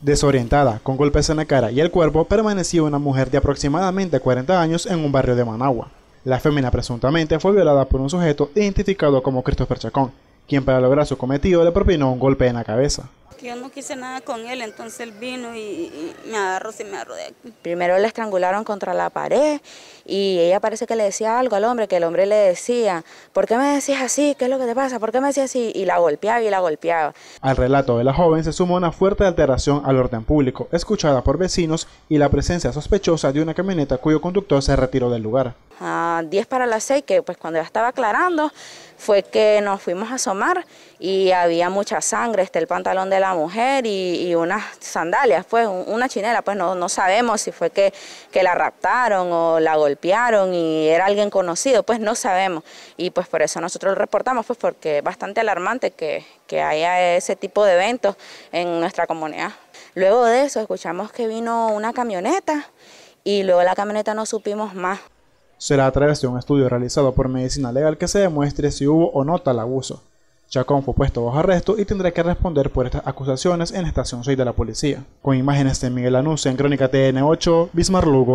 desorientada, con golpes en la cara y el cuerpo, permaneció una mujer de aproximadamente 40 años en un barrio de Managua. La fémina presuntamente fue violada por un sujeto identificado como Christopher Chacón, quien para lograr su cometido le propinó un golpe en la cabeza. Yo no quise nada con él, entonces él vino y, me agarró, y me agarró Primero le estrangularon contra la pared y ella parece que le decía algo al hombre, que el hombre le decía, ¿por qué me decías así? ¿Qué es lo que te pasa? ¿Por qué me decías así? Y la golpeaba y la golpeaba. Al relato de la joven se sumó una fuerte alteración al orden público, escuchada por vecinos y la presencia sospechosa de una camioneta cuyo conductor se retiró del lugar. A 10 para las 6, que pues cuando ya estaba aclarando, fue que nos fuimos a asomar y había mucha sangre, está el pantalón de la mujer y, unas sandalias, pues una chinela, pues no, sabemos si fue que, que la raptaron o la golpearon y era alguien conocido, pues no sabemos. Y pues por eso nosotros lo reportamos, pues porque es bastante alarmante que, que haya ese tipo de eventos en nuestra comunidad. Luego de eso escuchamos que vino una camioneta y luego la camioneta no supimos más. Será a través de un estudio realizado por medicina legal que se demuestre si hubo o no tal abuso. Chacón fue puesto bajo arresto y tendrá que responder por estas acusaciones en Estación 6 de la Policía. Con imágenes de Miguel Anuncio en Crónica TN8, Bismar Lugo.